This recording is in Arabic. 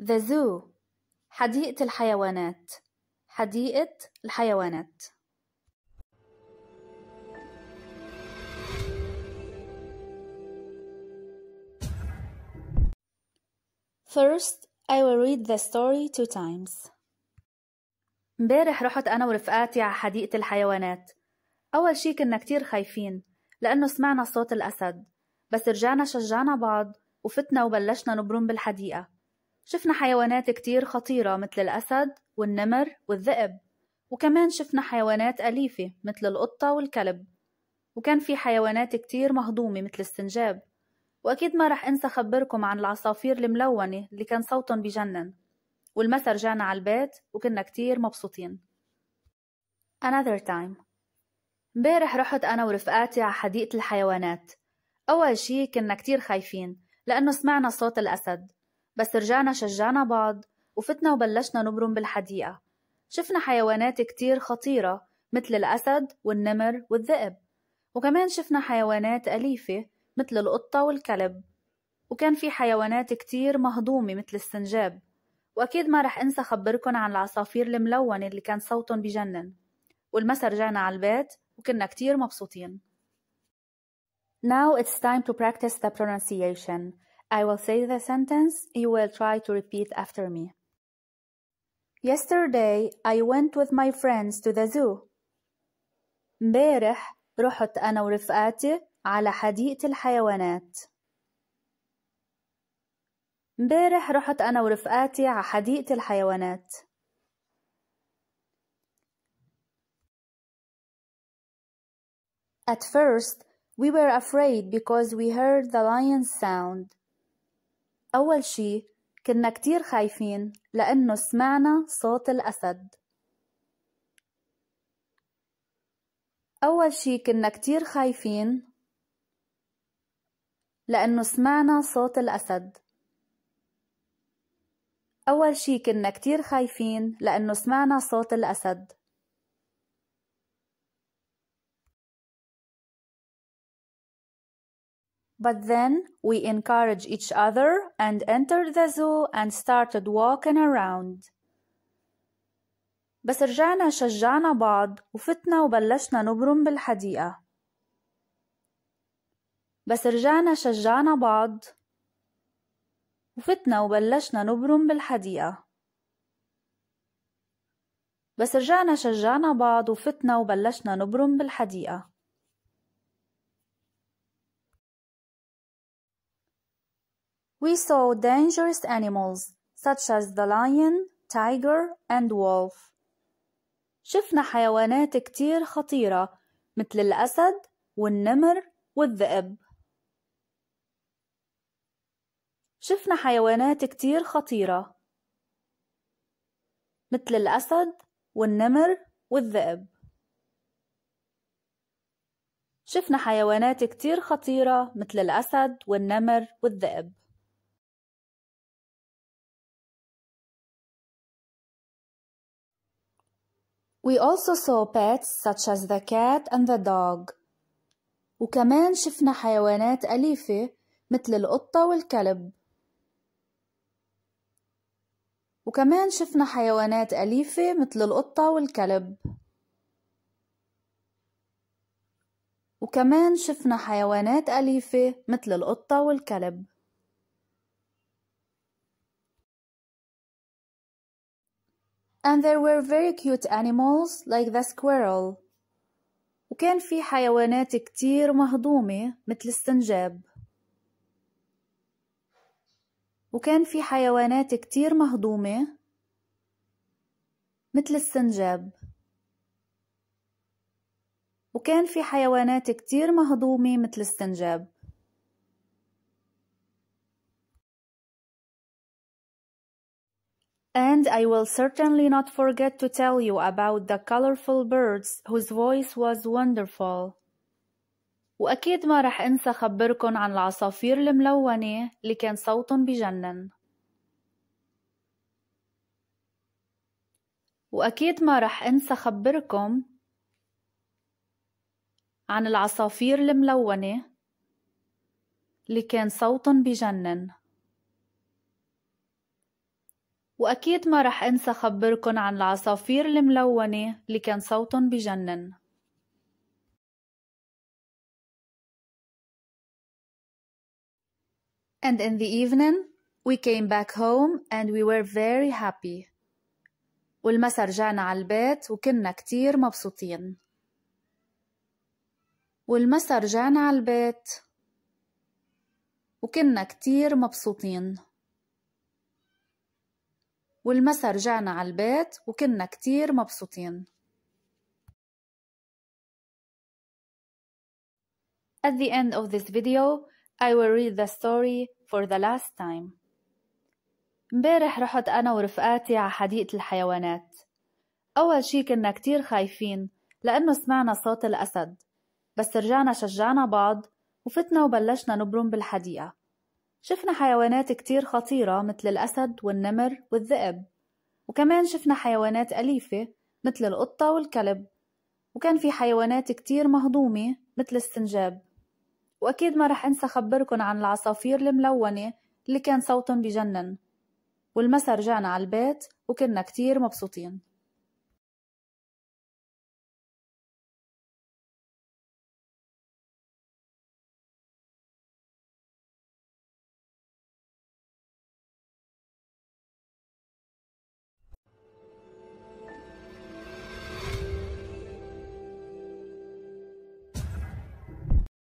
The zoo حديقة الحيوانات حديقة الحيوانات First, I will read the story two times. امبارح رحت أنا ورفقاتي على حديقة الحيوانات. أول شي كنا كتير خايفين لأنه سمعنا صوت الأسد، بس رجعنا شجعنا بعض وفتنا وبلشنا نبرم بالحديقة. شفنا حيوانات كتير خطيرة مثل الأسد والنمر والذئب وكمان شفنا حيوانات أليفة مثل القطة والكلب وكان في حيوانات كتير مهضومة مثل السنجاب وأكيد ما رح أنسى خبركم عن العصافير الملونة اللي كان صوتهم بجنن والمسا رجعنا على البيت وكنا كتير مبسوطين Another time مبارح رحت أنا ورفقاتي على حديقة الحيوانات أول شي كنا كتير خايفين لأنه سمعنا صوت الأسد بس رجعنا شجعنا بعض وفتنا وبلشنا نبرم بالحديقة شفنا حيوانات كتير خطيرة مثل الأسد والنمر والذئب وكمان شفنا حيوانات أليفة مثل القطة والكلب وكان في حيوانات كتير مهضومة مثل السنجاب وأكيد ما رح أنسى خبركن عن العصافير الملونة اللي كان صوتهم بجنن والمسا رجعنا على البيت وكنا كتير مبسوطين Now it's time to practice the pronunciation I will say the sentence, you will try to repeat after me. Yesterday I went with my friends to the zoo. امبارح رحت أنا ورفقاتي على حديقة الحيوانات. امبارح رحت أنا ورفقاتي على حديقة الحيوانات. At first, we were afraid because we heard the lion's sound. أول شي كنا كتير خايفين لأنه سمعنا صوت الأسد أول شي كنا كتير خايفين لأنه سمعنا صوت الأسد أول شي كنا كتير خايفين لأنه سمعنا صوت الأسد But then we encouraged each other and entered the zoo and started walking around. بس رجعنا شجعنا بعض وفتنا وبلشنا نبرم بالحديقة. بس رجعنا شجعنا بعض وفتنا وبلشنا نبرم بالحديقة. بس رجعنا شجعنا بعض وفتنا وبلشنا نبرم بالحديقة. We saw dangerous animals such as the lion, tiger and wolf. شفنا حيوانات كتير خطيرة مثل الأسد والنمر والذئب. شفنا حيوانات كتير خطيرة مثل الأسد والنمر والذئب شفنا حيوانات كتير خطيرة مثل الأسد والنمر والذئب We also saw pets such as the cat and the dog. وكمان شفنا حيوانات أليفة مثل القطة والكلب. وكمان شفنا حيوانات أليفة مثل القطة والكلب. وكمان شفنا حيوانات أليفة مثل القطة والكلب And there were very cute animals like the squirrel. وكان في حيوانات كتير مهضومة مثل السنجاب. وكان في حيوانات كتير مهضومة مثل السنجاب. وكان في حيوانات كتير مهضومة مثل السنجاب. And I will certainly not forget to tell you about the colorful birds whose voice was wonderful. وأكيد ما رح أنسى خبركن عن العصافير الملونة اللي كان صوتن بجنن وأكيد ما رح أنسى خبركم عن العصافير الملونة اللي كان صوتن بجنن وأكيد ما رح أنسى خبركن عن العصافير الملونة اللي كان صوتن بجنن And in the evening, we came back home and we were very happy. والمسا رجعنا على البيت وكنا كتير مبسوطين. والمسا رجعنا على البيت وكنا كتير مبسوطين. والمسا رجعنا عالبيت وكنا كتير مبسوطين At the end of this video, I will read the story for the last time. مبارح رحت أنا ورفقاتي على حديقة الحيوانات أول شي كنا كتير خايفين لأنه سمعنا صوت الأسد بس رجعنا شجعنا بعض وفتنا وبلشنا نبرم بالحديقة شفنا حيوانات كتير خطيرة مثل الأسد والنمر والذئب وكمان شفنا حيوانات أليفة مثل القطة والكلب وكان في حيوانات كتير مهضومة مثل السنجاب وأكيد ما رح أنسى خبركن عن العصافير الملونة اللي كان صوتهم بجنن والمسا رجعنا على البيت وكنا كتير مبسوطين